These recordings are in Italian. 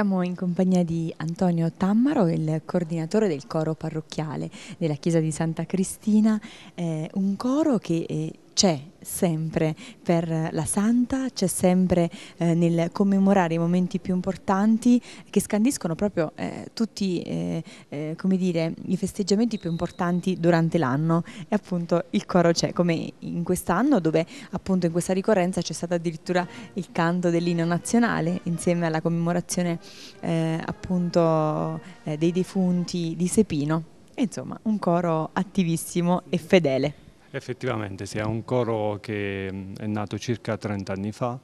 Siamo in compagnia di Antonio Tammaro, il coordinatore del coro parrocchiale della Chiesa di Santa Cristina, eh, un coro che eh, c'è sempre per la Santa, c'è sempre eh, nel commemorare i momenti più importanti che scandiscono proprio eh, tutti eh, eh, come dire, i festeggiamenti più importanti durante l'anno e appunto il coro c'è come in quest'anno dove appunto in questa ricorrenza c'è stato addirittura il canto dell'inno nazionale insieme alla commemorazione eh, appunto eh, dei defunti di Sepino. E, insomma, un coro attivissimo e fedele. Effettivamente sì, è un coro che è nato circa 30 anni fa,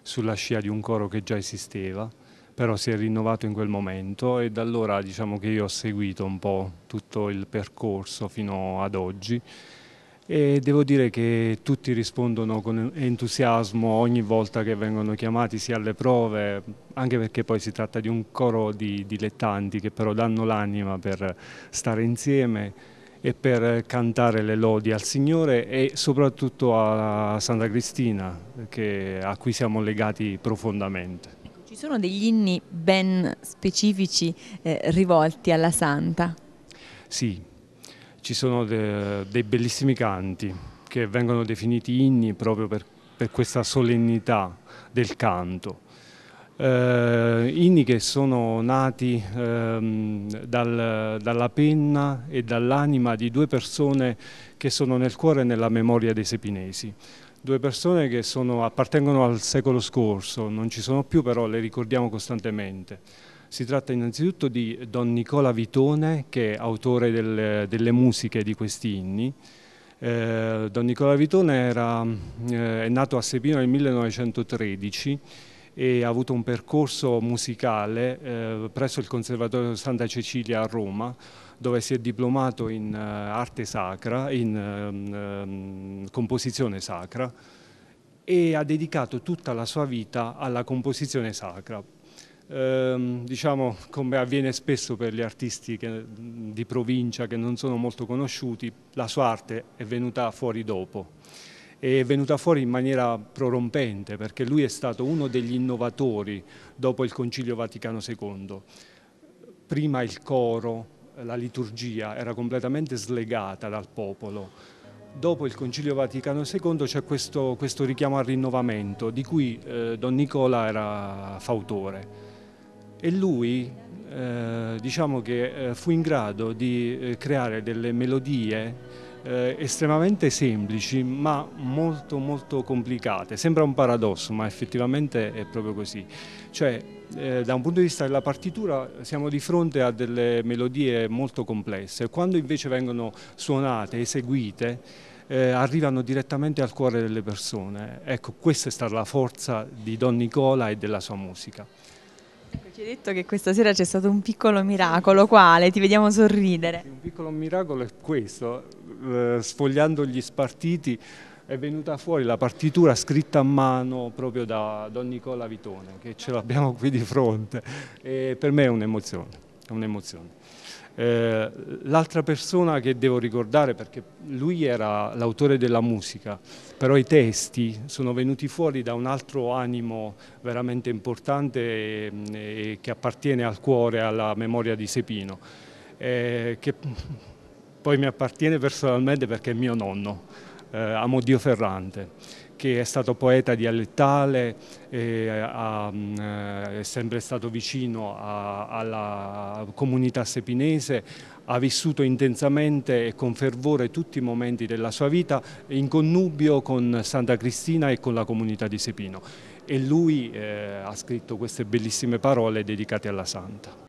sulla scia di un coro che già esisteva, però si è rinnovato in quel momento e da allora diciamo che io ho seguito un po' tutto il percorso fino ad oggi e devo dire che tutti rispondono con entusiasmo ogni volta che vengono chiamati sia alle prove, anche perché poi si tratta di un coro di dilettanti che però danno l'anima per stare insieme e per cantare le lodi al Signore e soprattutto a Santa Cristina che, a cui siamo legati profondamente. Ecco, ci sono degli inni ben specifici eh, rivolti alla Santa? Sì, ci sono de, dei bellissimi canti che vengono definiti inni proprio per, per questa solennità del canto eh, inni che sono nati ehm, dal, dalla penna e dall'anima di due persone che sono nel cuore e nella memoria dei sepinesi. Due persone che sono, appartengono al secolo scorso, non ci sono più però le ricordiamo costantemente. Si tratta innanzitutto di Don Nicola Vitone che è autore del, delle musiche di questi inni. Eh, Don Nicola Vitone era, eh, è nato a Sepino nel 1913 e ha avuto un percorso musicale eh, presso il Conservatorio Santa Cecilia a Roma dove si è diplomato in uh, arte sacra, in um, um, composizione sacra e ha dedicato tutta la sua vita alla composizione sacra. Ehm, diciamo come avviene spesso per gli artisti che, di provincia che non sono molto conosciuti, la sua arte è venuta fuori dopo è venuta fuori in maniera prorompente perché lui è stato uno degli innovatori dopo il Concilio Vaticano II. Prima il coro, la liturgia era completamente slegata dal popolo. Dopo il Concilio Vaticano II c'è questo, questo, richiamo al rinnovamento di cui eh, Don Nicola era fautore e lui eh, diciamo che eh, fu in grado di eh, creare delle melodie eh, estremamente semplici ma molto molto complicate. Sembra un paradosso ma effettivamente è proprio così. Cioè, eh, da un punto di vista della partitura siamo di fronte a delle melodie molto complesse, quando invece vengono suonate, eseguite, eh, arrivano direttamente al cuore delle persone. Ecco, questa è stata la forza di Don Nicola e della sua musica. Ci hai detto che questa sera c'è stato un piccolo miracolo, quale? Ti vediamo sorridere. Un piccolo miracolo è questo, eh, sfogliando gli spartiti è venuta fuori la partitura scritta a mano proprio da Don Nicola Vitone, che ce l'abbiamo qui di fronte e per me è un'emozione, è un'emozione. Eh, l'altra persona che devo ricordare, perché lui era l'autore della musica, però i testi sono venuti fuori da un altro animo veramente importante e, e che appartiene al cuore, alla memoria di Sepino, eh, che poi mi appartiene personalmente perché è mio nonno, eh, Amodio Ferrante che è stato poeta dialettale, eh, mm, eh, è sempre stato vicino alla comunità sepinese, ha vissuto intensamente e con fervore tutti i momenti della sua vita in connubio con Santa Cristina e con la comunità di Sepino e lui eh, ha scritto queste bellissime parole dedicate alla Santa.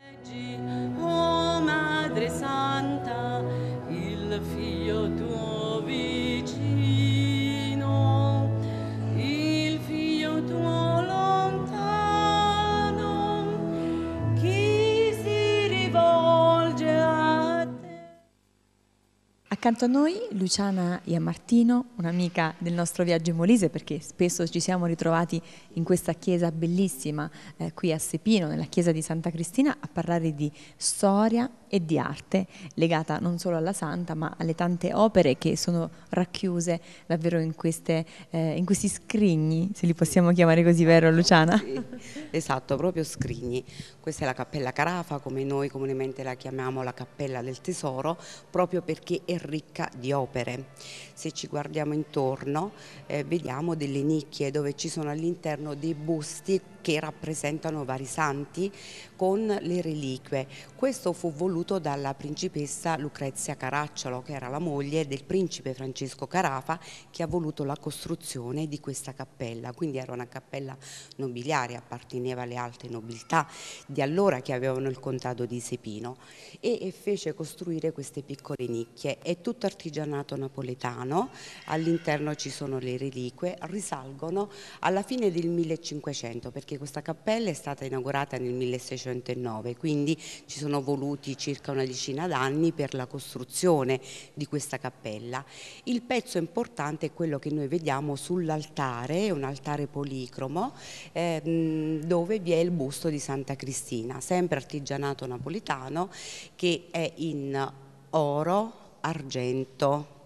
Accanto a noi Luciana Iamartino, un'amica del nostro viaggio in Molise perché spesso ci siamo ritrovati in questa chiesa bellissima eh, qui a Sepino, nella chiesa di Santa Cristina, a parlare di storia e di arte legata non solo alla santa ma alle tante opere che sono racchiuse davvero in, queste, eh, in questi scrigni, se li possiamo chiamare così, vero Luciana? Sì, esatto, proprio scrigni. Questa è la cappella Carafa, come noi comunemente la chiamiamo la cappella del tesoro, proprio perché è ricca di opere. Se ci guardiamo intorno eh, vediamo delle nicchie dove ci sono all'interno dei busti che rappresentano vari santi con le reliquie. Questo fu voluto dalla principessa Lucrezia Caracciolo che era la moglie del principe Francesco Carafa che ha voluto la costruzione di questa cappella, quindi era una cappella nobiliare, apparteneva alle alte nobiltà di allora che avevano il contado di Sepino e fece costruire queste piccole nicchie. È tutto artigianato napoletano, all'interno ci sono le reliquie, risalgono alla fine del 1500 perché questa cappella è stata inaugurata nel 1609, quindi ci sono voluti circa una decina d'anni per la costruzione di questa cappella. Il pezzo importante è quello che noi vediamo sull'altare, un altare policromo, ehm, dove vi è il busto di Santa Cristina, sempre artigianato napoletano, che è in oro, argento,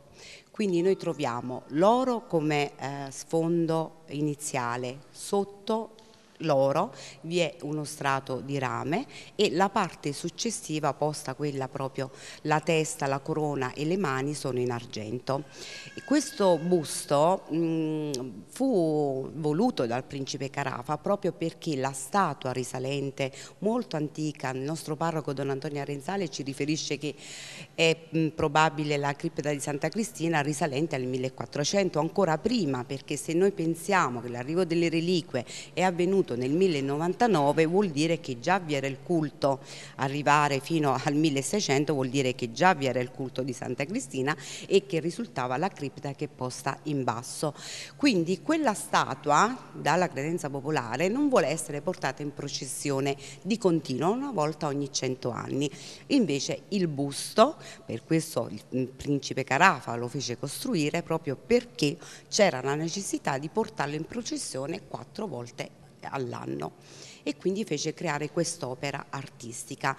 quindi noi troviamo l'oro come eh, sfondo iniziale, sotto loro vi è uno strato di rame e la parte successiva posta quella proprio la testa, la corona e le mani sono in argento. E questo busto mh, fu voluto dal principe Carafa proprio perché la statua risalente molto antica, il nostro parroco Don Antonio Arenzale ci riferisce che è mh, probabile la cripta di Santa Cristina risalente al 1400, ancora prima perché se noi pensiamo che l'arrivo delle reliquie è avvenuto nato nel 1099 vuol dire che già vi era il culto, arrivare fino al 1600 vuol dire che già vi era il culto di Santa Cristina e che risultava la cripta che è posta in basso. Quindi quella statua dalla credenza popolare non vuole essere portata in processione di continuo una volta ogni cento anni. Invece il busto, per questo il principe Carafa lo fece costruire proprio perché c'era la necessità di portarlo in processione quattro volte all'anno e quindi fece creare quest'opera artistica.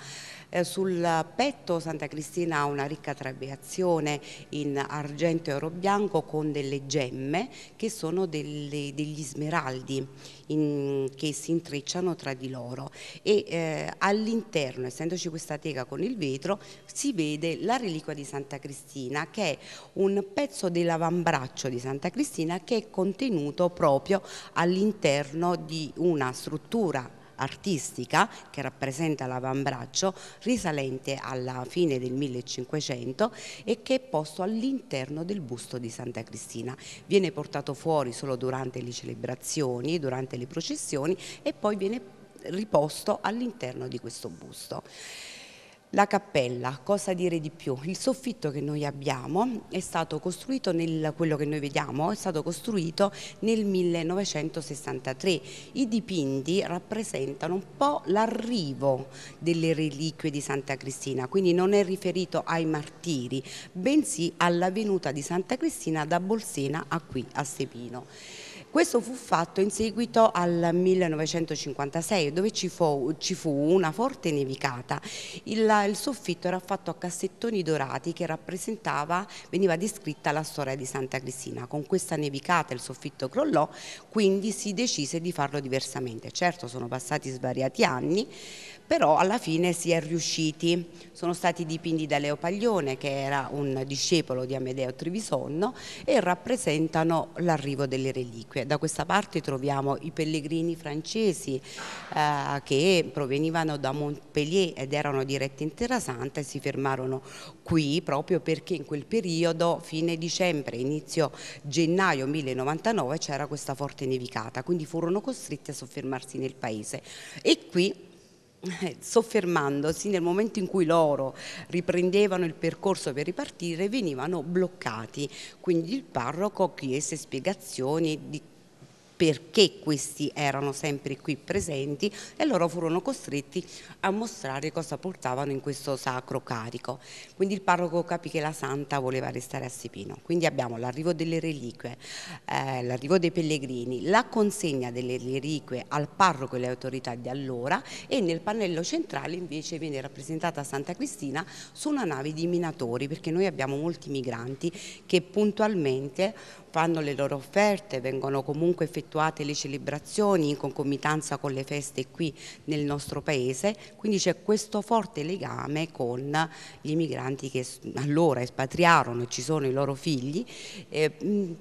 Eh, sul petto Santa Cristina ha una ricca trabeazione in argento e oro bianco con delle gemme che sono delle, degli smeraldi in, che si intrecciano tra di loro e eh, all'interno, essendoci questa tega con il vetro, si vede la reliquia di Santa Cristina che è un pezzo dell'avambraccio di Santa Cristina che è contenuto proprio all'interno di una struttura artistica che rappresenta l'avambraccio risalente alla fine del 1500 e che è posto all'interno del busto di Santa Cristina. Viene portato fuori solo durante le celebrazioni, durante le processioni e poi viene riposto all'interno di questo busto. La cappella, cosa dire di più? Il soffitto che noi abbiamo è stato costruito, nel, quello che noi vediamo, è stato costruito nel 1963. I dipinti rappresentano un po' l'arrivo delle reliquie di Santa Cristina, quindi non è riferito ai martiri, bensì alla venuta di Santa Cristina da Bolsena a qui, a Stepino. Questo fu fatto in seguito al 1956 dove ci fu, ci fu una forte nevicata. Il, il, soffitto era fatto a cassettoni dorati che rappresentava, veniva descritta la storia di Santa Cristina. Con questa nevicata il soffitto crollò, quindi si decise di farlo diversamente. Certo sono passati svariati anni, però alla fine si è riusciti. Sono stati dipinti da Leo Paglione che era un discepolo di Amedeo Trivisonno e rappresentano l'arrivo delle reliquie da questa parte troviamo i pellegrini francesi eh, che provenivano da Montpellier ed erano diretti in Terra Santa e si fermarono qui proprio perché in quel periodo, fine dicembre, inizio gennaio 1099 c'era questa forte nevicata, quindi furono costretti a soffermarsi nel paese e qui eh, soffermandosi nel momento in cui loro riprendevano il percorso per ripartire venivano bloccati quindi il parroco chiese spiegazioni di perché questi erano sempre qui presenti e loro furono costretti a mostrare cosa portavano in questo sacro carico. Quindi il parroco capì che la santa voleva restare a Sipino. Quindi abbiamo l'arrivo delle reliquie, eh, l'arrivo dei pellegrini, la consegna delle reliquie al parroco e alle autorità di allora e nel pannello centrale invece viene rappresentata Santa Cristina su una nave di minatori perché noi abbiamo molti migranti che puntualmente fanno le loro offerte, vengono comunque effettuate le celebrazioni in concomitanza con le feste qui nel nostro paese, quindi c'è questo forte legame con gli immigranti che allora espatriarono e ci sono i loro figli eh,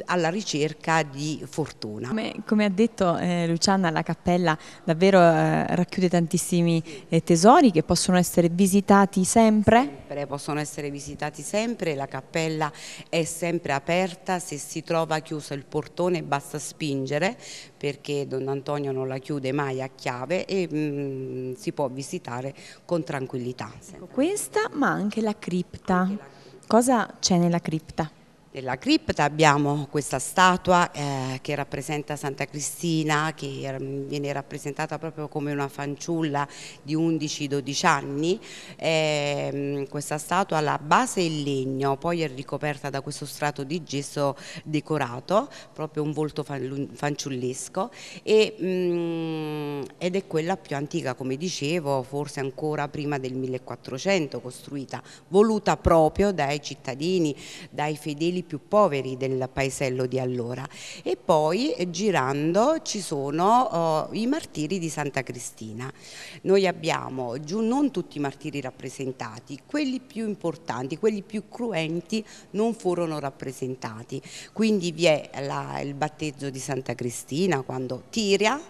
alla ricerca di fortuna. Come, come ha detto eh, Luciana, la cappella davvero eh, racchiude tantissimi eh, tesori che possono essere visitati sempre? sempre? Possono essere visitati sempre, la cappella è sempre aperta se si trova trova chiuso il portone basta spingere perché Don Antonio non la chiude mai a chiave e mh, mm, si può visitare con tranquillità. Ecco, questa ma anche la cripta. Anche la... Cosa c'è nella cripta? Nella cripta abbiamo questa statua eh, che rappresenta Santa Cristina, che viene rappresentata proprio come una fanciulla di 11-12 anni. Eh, questa statua ha la base in legno, poi è ricoperta da questo strato di gesso decorato, proprio un volto fanciullesco, e, mh, mm, ed è quella più antica, come dicevo, forse ancora prima del 1400 costruita, voluta proprio dai cittadini, dai fedeli più poveri del paesello di allora. E poi eh, girando ci sono uh, i martiri di Santa Cristina. Noi abbiamo giù non tutti i martiri rappresentati, quelli più importanti, quelli più cruenti non furono rappresentati. Quindi vi è la, il battezzo di Santa Cristina quando Tiria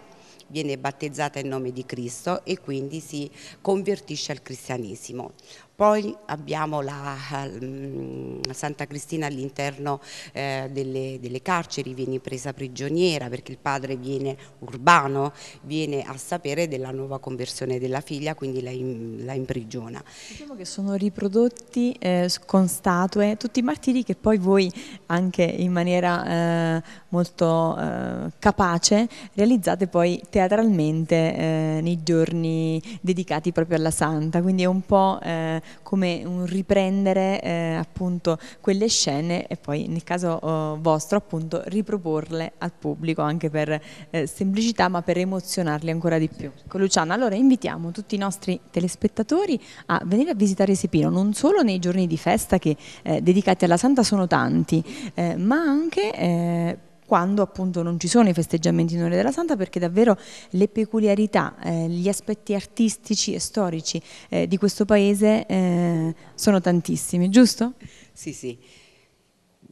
viene battezzata in nome di Cristo e quindi si convertisce al cristianesimo. Poi abbiamo la, la mm, Santa Cristina all'interno eh, delle, delle, carceri, viene presa prigioniera perché il padre viene urbano, viene a sapere della nuova conversione della figlia, quindi la, in, la imprigiona. Diciamo che sono riprodotti eh, con statue tutti i martiri che poi voi anche in maniera eh, molto eh, capace realizzate poi teatralmente eh, nei giorni dedicati proprio alla Santa, quindi è un po' eh, come un riprendere eh, appunto quelle scene e poi nel caso eh, vostro appunto riproporle al pubblico anche per eh, semplicità ma per emozionarli ancora di più. Ecco, Luciana, allora invitiamo tutti i nostri telespettatori a venire a visitare Sepino non solo nei giorni di festa che eh, dedicati alla Santa sono tanti eh, ma anche eh, quando appunto non ci sono i festeggiamenti in onore della Santa perché davvero le peculiarità, eh, gli aspetti artistici e storici eh, di questo paese eh, sono tantissimi, giusto? Sì, sì.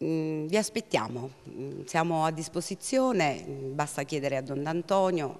Mm, vi aspettiamo, mm, siamo a disposizione, mm, basta chiedere a Don D'Antonio,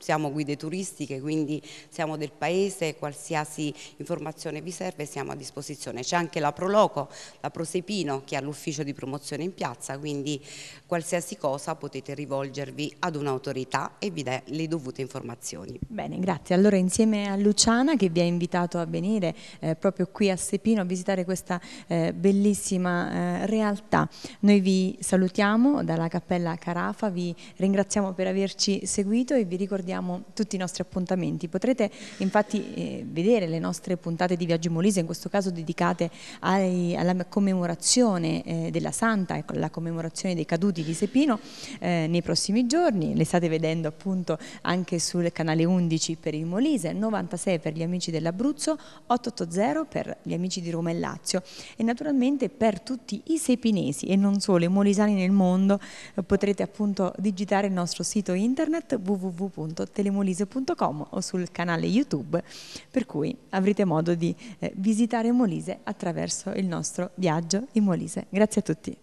siamo guide turistiche, quindi siamo del paese, qualsiasi informazione vi serve siamo a disposizione. C'è anche la Proloco, la Prosepino che ha l'ufficio di promozione in piazza, quindi qualsiasi cosa potete rivolgervi ad un'autorità e vi dà le dovute informazioni. Bene, grazie. Allora insieme a Luciana che vi ha invitato a venire eh, proprio qui a Sepino a visitare questa eh, bellissima eh, realtà realtà. Noi vi salutiamo dalla Cappella Carafa, vi ringraziamo per averci seguito e vi ricordiamo tutti i nostri appuntamenti. Potrete infatti eh, vedere le nostre puntate di Viaggio Molise, in questo caso dedicate ai, alla commemorazione eh, della Santa e ecco, alla commemorazione dei caduti di Sepino eh, nei prossimi giorni. Le state vedendo appunto anche sul canale 11 per il Molise, 96 per gli amici dell'Abruzzo, 880 per gli amici di Roma e Lazio e naturalmente per tutti i sepinesi molisani e non solo, i molisani nel mondo, eh, potrete appunto digitare il nostro sito internet www.telemolise.com o sul canale YouTube, per cui avrete modo di eh, visitare Molise attraverso il nostro viaggio in Molise. Grazie a tutti.